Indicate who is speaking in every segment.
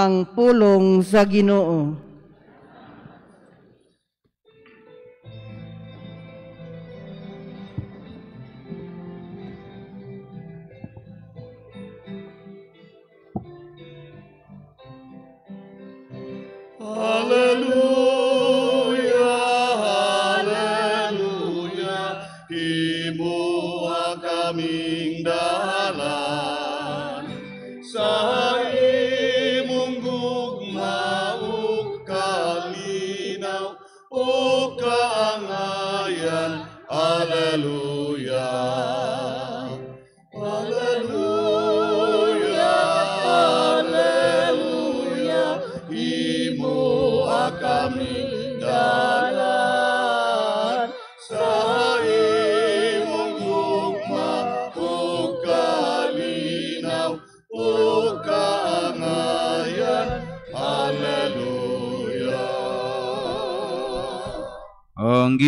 Speaker 1: ang pulong sa Ginoo. Hallelujah.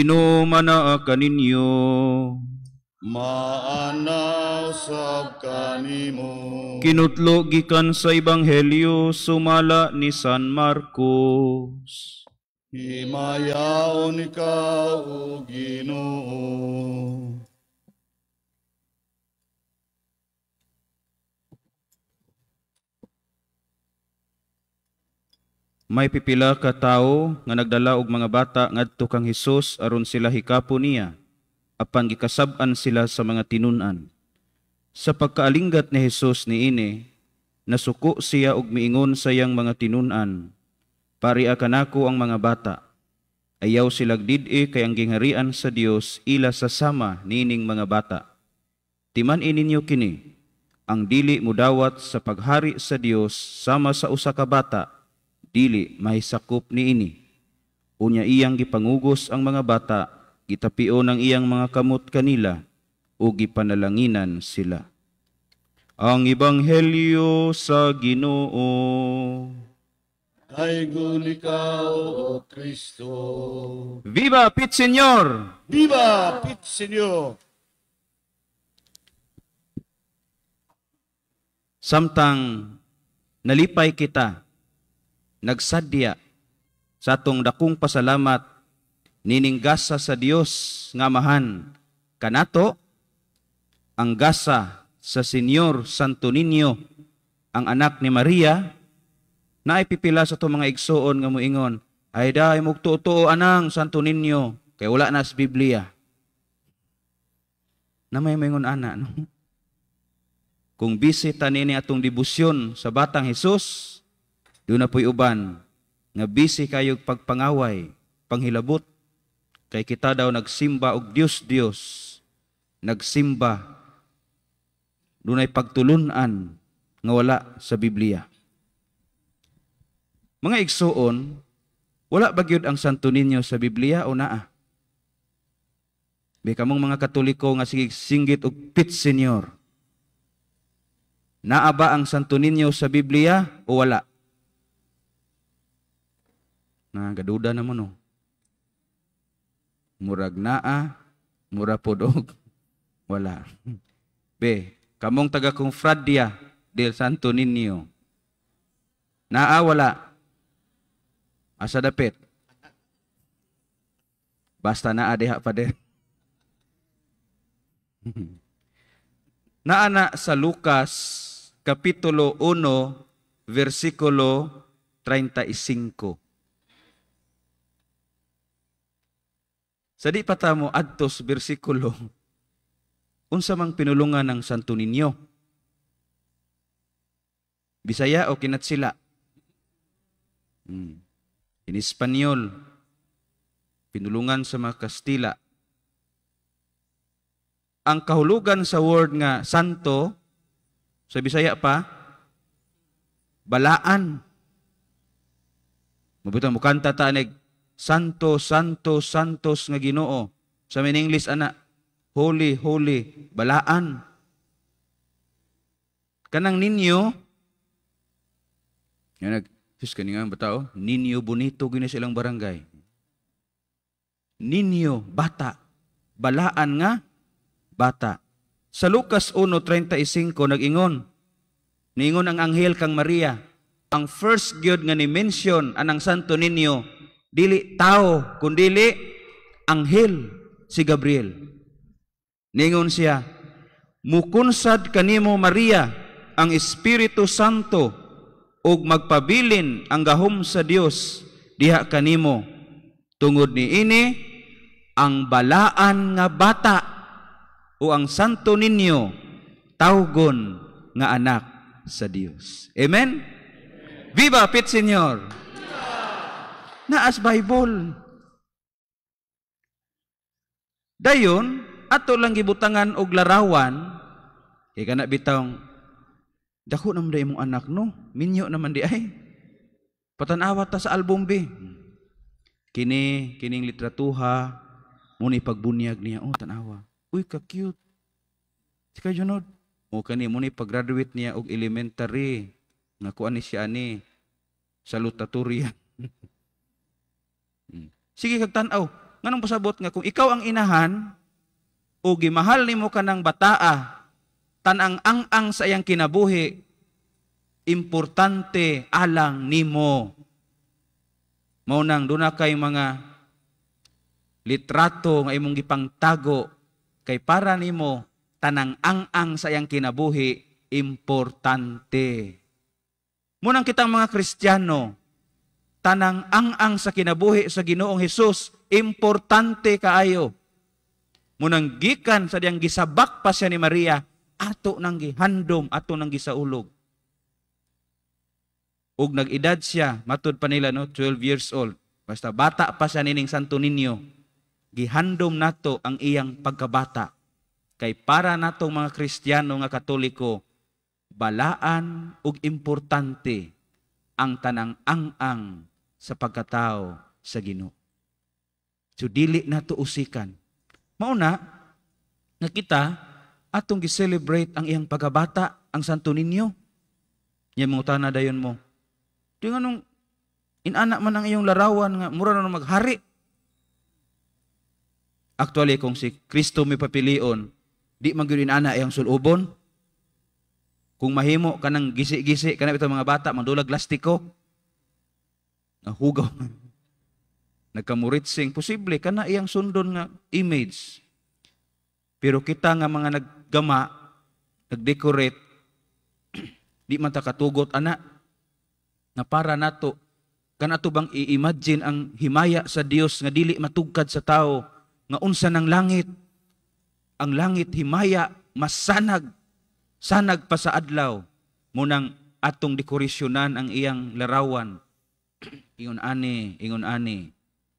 Speaker 1: sino mana kaninyo. Maanaw sa kanimo. Kinutlo gikan sa Ebanghelyo sumala ni San Marcos. Himayaon ikaw, Ginoo. May pipila ka tao nga nagdala og mga bata ngadto kang Hesus aron sila hikapon niya apang gikasab-an sila sa mga tinunan. Sa pagkaalinggat ni Hesus niini, nasuko siya og miingon sa iyang mga tinunan, Pariya kanako ang mga bata. Ayaw silag didi kay ang gingharian sa Dios ila sa sama nining mga bata. Timan ininyo kini, ang dili mudawat sa paghari sa Dios sama sa usa ka bata dili ni ini. Unya iyang gipangugos ang mga bata, gitapio ng iyang mga kamot kanila, o gipanalanginan sila. Ang Ibanghelyo sa Ginoo. Kay gulikaw, O Kristo. Viva Pit Senyor! Viva Pit Senyor! Samtang nalipay kita nagsadya sa atong dakong pasalamat nining gasa sa Dios nga mahan kanato ang gasa sa Senyor Santo Niño ang anak ni Maria na ipipila sa itong mga igsuon nga muingon ay da imugtuo anang Santo Niño kay wala na sa Biblia na may maingon ana no kung bisita nini atong debosyon sa batang Hesus doon na po'y uban, nga busy kayo pagpangaway, panghilabot, kay kita daw nagsimba og Dios Dios, nagsimba, doon ay pagtulunan nga wala sa Biblia. Mga igsoon, wala ba bagyod ang santo ninyo sa Biblia o naa? Bikamong mga katoliko nga sige singgit og pit senior. Naa ba ang santo ninyo sa Biblia o wala? Na gaduda na mo no. Murag naa, mura pod wala. Be, kamong taga kong Fradia del Santo Niño. Naa wala. Asa dapit. Basta naa diha pa din. Naana sa Lucas Kapitulo 1, versikulo 35. Sa di patamo adtos bersikulo unsa mang pinulungan ng santo ninyo. Bisaya o kinatsila? sila. Hmm. In Espanyol, pinulungan sa mga Kastila. Ang kahulugan sa word nga santo, sa Bisaya pa, balaan. Mabutan mo, kanta tanig, Santo, Santo, Santos nga Ginoo. Sa so, English ana, Holy, Holy, balaan. Kanang ninyo, yan nag, sis kani batao, ninyo bonito gini silang barangay. Ninyo, bata, balaan nga bata. Sa Lucas 1:35 nagingon, ingon niingon ang anghel kang Maria, ang first gyud nga ni mention anang santo ninyo Dili tao, kundili anghel si Gabriel. Ningon siya, Mukunsad kanimo Maria ang Espiritu Santo ug magpabilin ang gahom sa Dios diha kanimo. Tungod ni ini ang balaan nga bata o ang santo ninyo tawgon nga anak sa Dios. Amen? Amen. Viva Pit Señor! na as Bible. Dayon, ato lang gibutangan og larawan, kay kana bitawng dako naman day imong anak no, minyo naman di ay. Patanawa ta sa album B. Kini kining litratuha muni pagbunyag niya oh tanawa. Uy ka cute. Sika junod. O oh, kani muni paggraduate niya og elementary nga kuan ni siya ni sa Mm. Sige kag tan-aw, nganong pasabot nga kung ikaw ang inahan o gimahal nimo kanang bataa tanang ang-ang sa iyang kinabuhi importante alang nimo. Mao nang duna kay mga litrato nga imong gipangtago kay para nimo tanang ang-ang sa iyang kinabuhi importante. Munang kitang mga Kristiyano, tanang ang-ang sa kinabuhi sa Ginoong Hesus importante kaayo munang gikan sa diyang gisabak pa siya ni Maria ato nang gihandom ato nang gisaulog ug nag-edad siya matud pa nila no 12 years old basta bata pa siya nining Santo Niño gihandom nato ang iyang pagkabata kay para natong mga Kristiyano nga Katoliko balaan ug importante ang tanang ang-ang sa pagkatao sa Ginoo. So dili na to usikan. Mauna nga kita atong gi-celebrate ang iyang pagabata ang Santo Niño. Ya mga tana dayon mo. Di nganong inana man ang iyong larawan nga mura na maghari. Actually kung si Kristo may papilion, di man gyud inana iyang sulubon. Kung mahimo kanang gisi-gisi kana bitaw mga bata mandulag lastiko, Nahugaw. Nagkamuritsing. Posible, kana iyang sundon nga image. Pero kita nga mga naggama, nagdecorate, di man takatugot, ana, na para nato, kanato bang i-imagine ang himaya sa Dios nga dili matugkad sa tao, nga unsa ng langit. Ang langit himaya, mas sanag, sanag pa sa adlaw, munang atong dekorasyonan ang iyang larawan ingon ani, ingon ani,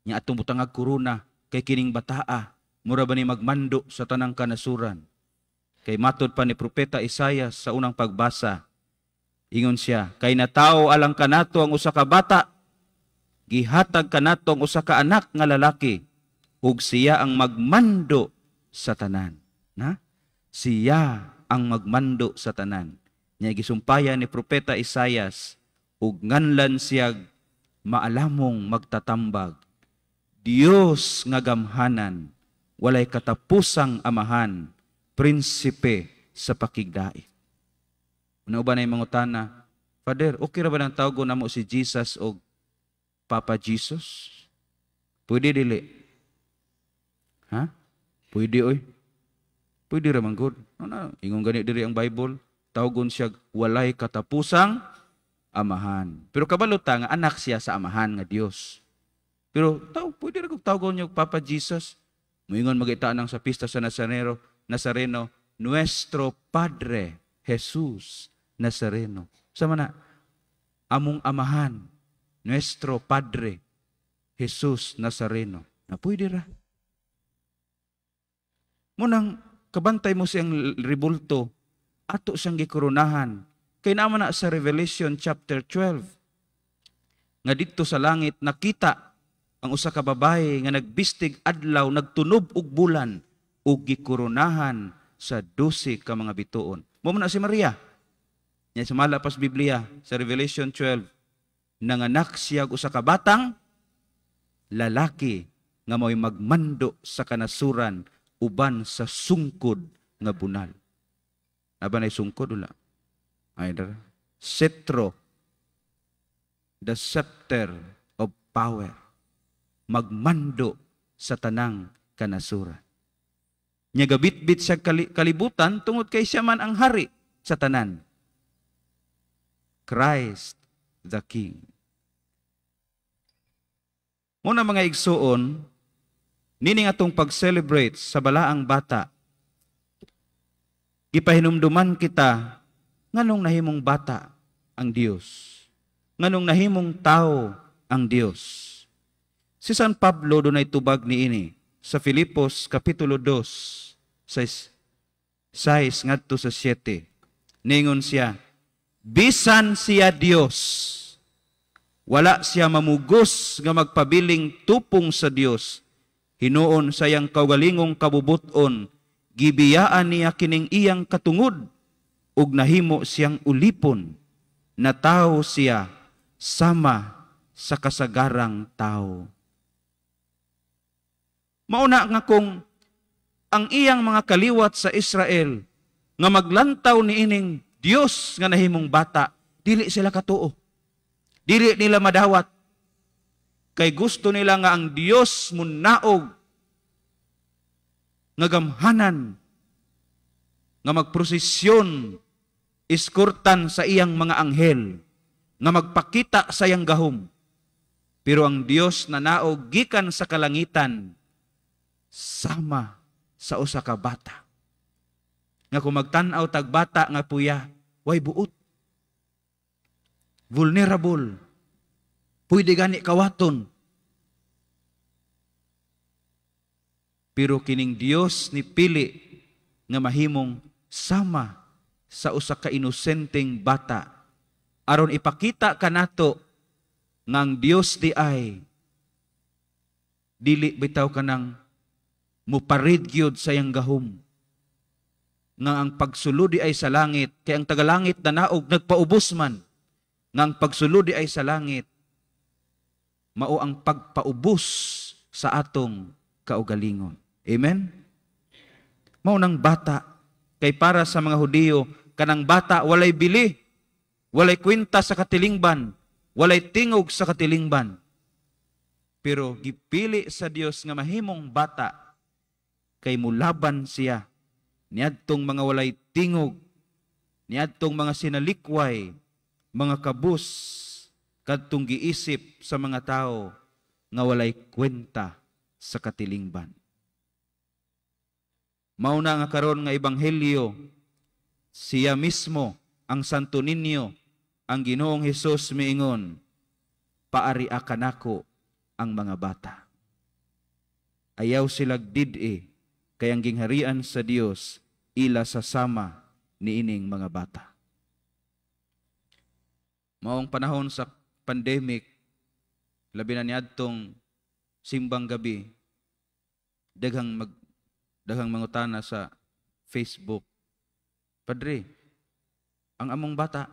Speaker 1: nya atong butangag kuruna kay kining bataa, mura ba ni magmando sa tanang kanasuran. Kay matod pa ni propeta Isayas sa unang pagbasa, ingon siya, kay natao alang kanato ang usa ka bata, gihatag kanato ang usa ka anak nga lalaki, ug siya ang magmando sa tanan. Na? Siya ang magmando sa tanan. Niya gisumpaya ni propeta Isayas ug nganlan siya maalamong magtatambag. Diyos nga gamhanan, walay katapusang amahan, prinsipe sa pakigdait. Ano ba na yung mangutana, Father, okay ra ba ng tawgo na mo si Jesus o Papa Jesus? Pwede dili. Ha? Pwede oy. Pwede ra man Ano No, no. Ingon gani diri ang Bible, tawgon siya walay katapusang amahan. Pero kabalo nga anak siya sa amahan nga Dios. Pero taw pwede ra kog tawgon niyo Papa Jesus. Moingon magita nang sa pista sa Nazareno, Nazareno, Nuestro Padre Jesus Nazareno. Sa mana among amahan, Nuestro Padre Jesus Nazareno. Na pwede ra. Munang kabantay mo siyang ribulto ato siyang gikurunahan Kay naman na sa Revelation chapter 12, nga dito sa langit nakita ang usa ka babae nga nagbistig adlaw, nagtunob og bulan ug gikoronahan sa 12 ka mga bituon. Mo na si Maria. Nya sumala pas Biblia sa Revelation 12 nanganak siya og usa ka batang lalaki nga mao'y magmando sa kanasuran uban sa sungkod nga bunal. Aba nay sungkod ula either sitro, the scepter of power, magmando sa tanang kanasuran. Nya gabitbit sa kalibutan tungod kay siya man ang hari sa tanan. Christ the King. Muna mga igsuon, nining atong pag-celebrate sa balaang bata, gipahinumduman kita nganong nahimong bata ang Dios? Nganong nahimong tao ang Dios? Si San Pablo dunay tubag ni ini sa Filipos kapitulo 2 6 6 ngadto sa 7. Ningon siya, bisan siya Dios wala siya mamugos nga magpabiling tupong sa Dios hinuon sayang kaugalingong kabubuton gibiyaan niya kining iyang katungod ug nahimo siyang ulipon na tao siya sama sa kasagarang tao. Mauna nga kung ang iyang mga kaliwat sa Israel nga maglantaw ni ining Dios nga nahimong bata, dili sila katuo. Dili nila madawat. Kay gusto nila nga ang Dios munaog nga gamhanan nga magprosesyon iskurtan sa iyang mga anghel nga magpakita sa iyang gahom. Pero ang Dios na naog gikan sa kalangitan sama sa usa ka bata. Nga kung magtan tag bata nga puya, way buot. Vulnerable. Pwede gani kawaton. Pero kining Dios ni pili nga mahimong sama sa usa ka inosenteng bata aron ipakita kanato ngang Dios di ay dili bitaw kanang muparid gyud sa yang gahom nga ang pagsulod di ay sa langit kay ang tagalangit na naog nagpaubos man nga ang pagsulod di ay sa langit mao ang pagpaubos sa atong kaugalingon amen mao nang bata kay para sa mga Hudiyo kanang bata walay bili, walay kwinta sa katilingban, walay tingog sa katilingban. Pero gipili sa Dios nga mahimong bata kay mulaban siya niadtong mga walay tingog, niadtong mga sinalikway, mga kabus kadtong giisip sa mga tao nga walay kwenta sa katilingban. Mao na nga karon nga ebanghelyo siya mismo, ang santo ninyo, ang ginoong Hesus miingon, paari akan ako ang mga bata. Ayaw sila didi, kayang gingharian sa Dios, ila sa sama ni ining mga bata. Maong panahon sa pandemic, labi na niadtong simbang gabi, daghang mag daghang mangutana sa Facebook Padre, ang among bata,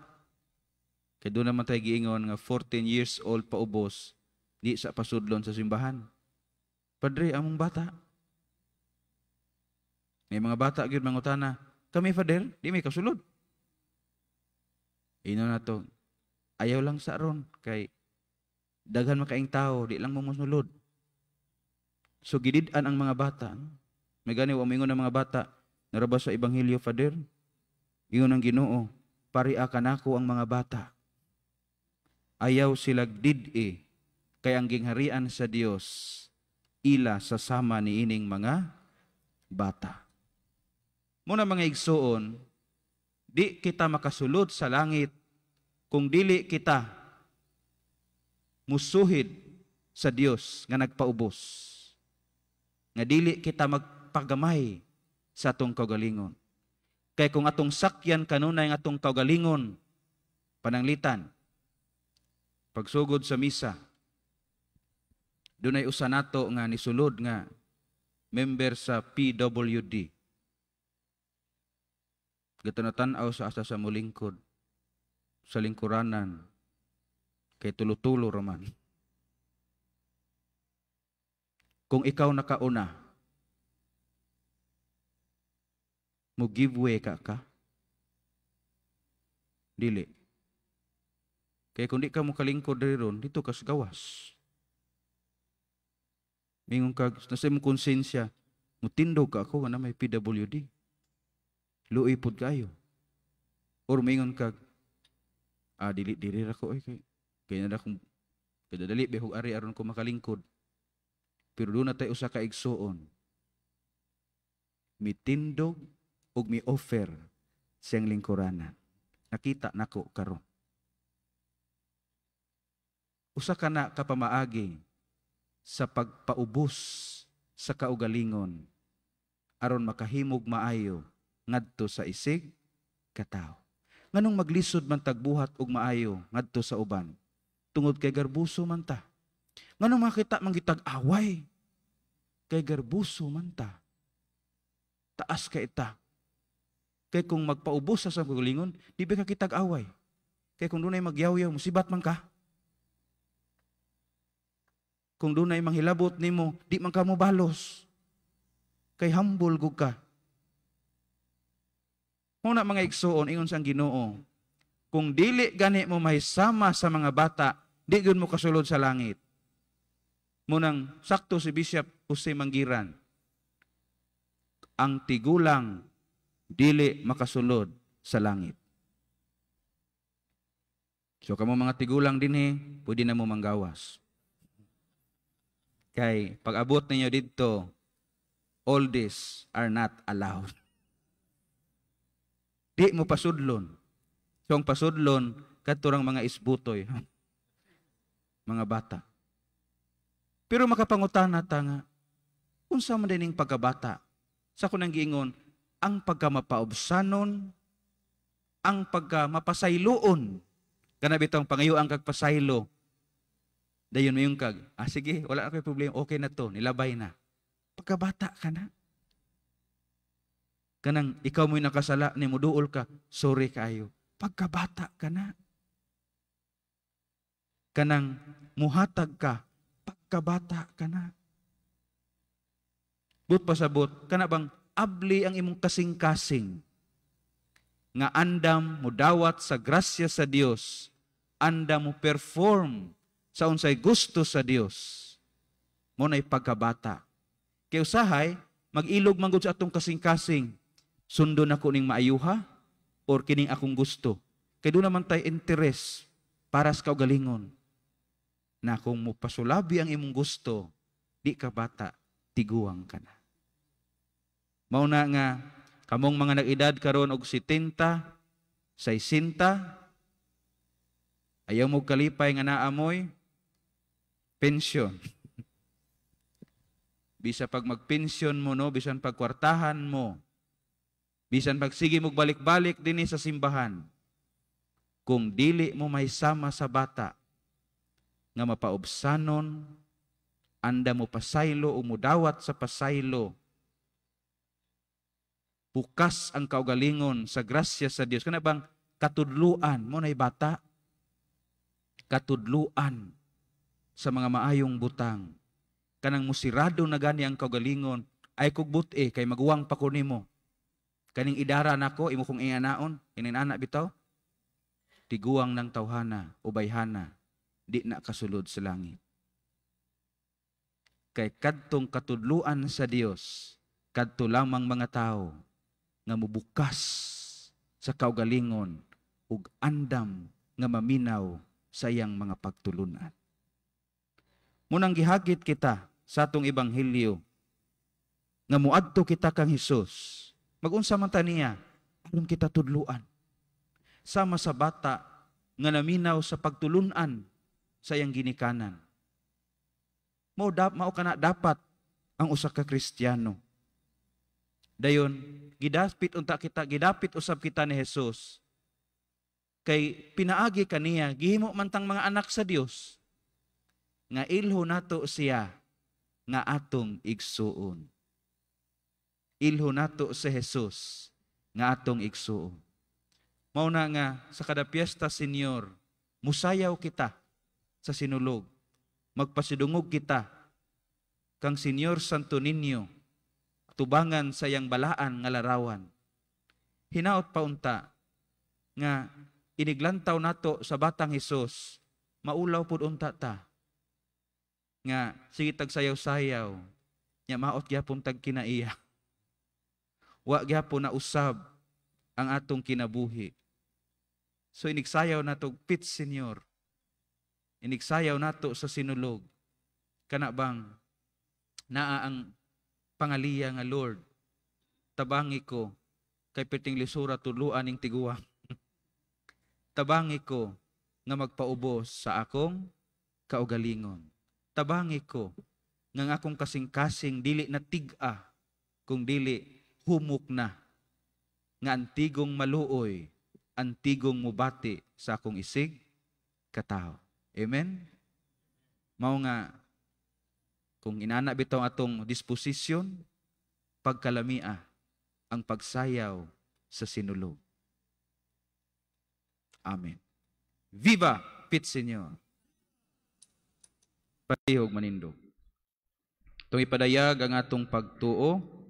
Speaker 1: kay doon naman tayo giingon nga 14 years old paubos, di sa pasudlon sa simbahan. Padre, among bata. May mga bata gyud mangutana, kami father, di may kasulod. Ino na to, ayaw lang sa ron kay daghan makaing tao, di lang mo musulod. So gidid-an ang mga bata. May gani wa ang mga bata, narabas sa ebanghelyo father, iyon ang ginoo, paria ka nako ang mga bata. Ayaw silag didi, kay ang gingharian sa Dios, ila sa sama ni ining mga bata. Muna mga igsuon, di kita makasulod sa langit kung dili kita musuhid sa Dios nga nagpaubos. Nga dili kita magpagamay sa atong kagalingon. Kay kung atong sakyan kanunay nga atong kaugalingon, pananglitan, pagsugod sa misa, dunay usa nato nga nisulod nga member sa PWD. Gatanatan-aw sa asa sa mulingkod, sa lingkuranan, kay tulo-tulo raman. Kung ikaw nakauna, mo give way ka ka? Dili. kay kung di ka mo kalingkod diri ron, dito ka sa gawas. ka kag, nasa mo konsensya, mutindog ka ako na may PWD. Luipod kayo. Or mingon ka ah, dili, dili ra ko, kay kay, kaya na kung, kaya dali, behog ari aron ko makalingkod. Pero doon na tayo usa ka igsoon. Mitindog ug mi-offer siyang lingkuranan. Nakita nako karon. Usa ka na kapamaagi sa pagpaubos sa kaugalingon aron makahimog maayo ngadto sa isig katao. Nganong maglisod man tagbuhat og maayo ngadto sa uban tungod kay garbuso man ta. Nganong makita man gitag-away kay garbuso man ta. Taas kay ta kaya kung magpaubos sa sa paglingon, di ba ka kitag away? Kaya kung dunay yaw musibat man ka. Kung dunay manghilabot nimo, di man ka mo Kay humble gud ka. Muna mga igsuon, ingon sang ginoo, kung dili gani mo mahisama sa mga bata, di gud mo kasulod sa langit. Munang sakto si Bishop Jose Mangiran, ang tigulang dili makasulod sa langit. So kamo mga tigulang dinhi, eh, pwede na mo manggawas. Kay pag-abot ninyo didto, all this are not allowed. Di mo pasudlon. So ang pasudlon, katurang mga isbutoy, mga bata. Pero makapangutan ta nga, unsa sa dining pagkabata sa kunang giingon ang pagkamapaubsanon, ang pagkamapasayloon. Ganap itong pangayuang kagpasaylo. Dayon mo yung kag, ah sige, wala na kayo problema, okay na to, nilabay na. Pagkabata ka na. Kanang ikaw mo'y nakasala, ni mo ka, sorry kayo. Pagkabata ka na. Kanang muhatag ka, pagkabata ka na. But pasabot, kana bang abli ang imong kasing-kasing nga andam mo dawat sa grasya sa Dios andam mo perform sa unsay gusto sa Dios mo nay pagkabata kay usahay magilog man sa atong kasing-kasing sundo na ko ning maayuha or kining akong gusto kay do naman tay interes para sa kaugalingon na kung mupasulabi ang imong gusto di ka bata tiguang ka na Mao na nga kamong mga nag-edad karon og 70, 60 ayaw mo kalipay nga naamoy pensyon. bisa pag magpensyon mo no, bisan pag kwartahan mo, bisan pag sige mo balik-balik dinhi sa simbahan. Kung dili mo may sama sa bata nga mapaubsanon anda mo pasaylo o mudawat sa pasaylo Bukas ang kaugalingon sa grasya sa Dios. Kana bang katudluan mo nay bata? Katudluan sa mga maayong butang. Kanang musirado na gani ang kaugalingon ay kugbuti kay maguwang pa ko nimo. Kaning idara nako imo kong inganaon, ininana bitaw. Tiguang ng tawhana o bayhana, di na kasulod sa langit. Kay kadtong katudluan sa Dios, kadto lamang mga tao nga mubukas sa kaugalingon ug andam nga maminaw sa iyang mga pagtulunan. Munang gihagit kita sa atong ebanghelyo nga muadto kita kang Hesus. Magunsa man ta niya aron kita tudluan. Sama sa bata nga naminaw sa pagtulunan sa iyang ginikanan. Mao dap mao kana dapat ang usa ka Kristiyano Dayon, gidapit unta kita, gidapit usab kita ni Jesus. Kay pinaagi kaniya, gihimo man tang mga anak sa Dios. Nga ilho nato siya nga atong igsuon. Ilho nato si Jesus nga atong igsuon. Mao na nga sa kada piyesta, Señor, musayaw kita sa sinulog. Magpasidungog kita kang Señor Santo Niño tubangan sayang balaan nga larawan. Hinaot paunta nga iniglantaw nato sa batang Hesus maulaw pud unta ta nga sige tag sayaw-sayaw nya maot gyapon tag kinaiya wa gyapon na usab ang atong kinabuhi so inigsayaw nato pit senior inigsayaw nato sa sinulog kana bang naa ang pangaliya nga Lord, tabangi ko kay piting lisura tuluan ng tiguwa. tabangi ko nga magpaubos sa akong kaugalingon. Tabangi ko nga akong kasing-kasing dili na tiga kung dili humok na nga antigong maluoy, antigong mubati sa akong isig katao. Amen? Mao nga kung inana bitaw atong disposisyon, pagkalamia ang pagsayaw sa sinulog. Amen. Viva Pit Senyor! Patihog manindog. Itong ipadayag ang atong pagtuo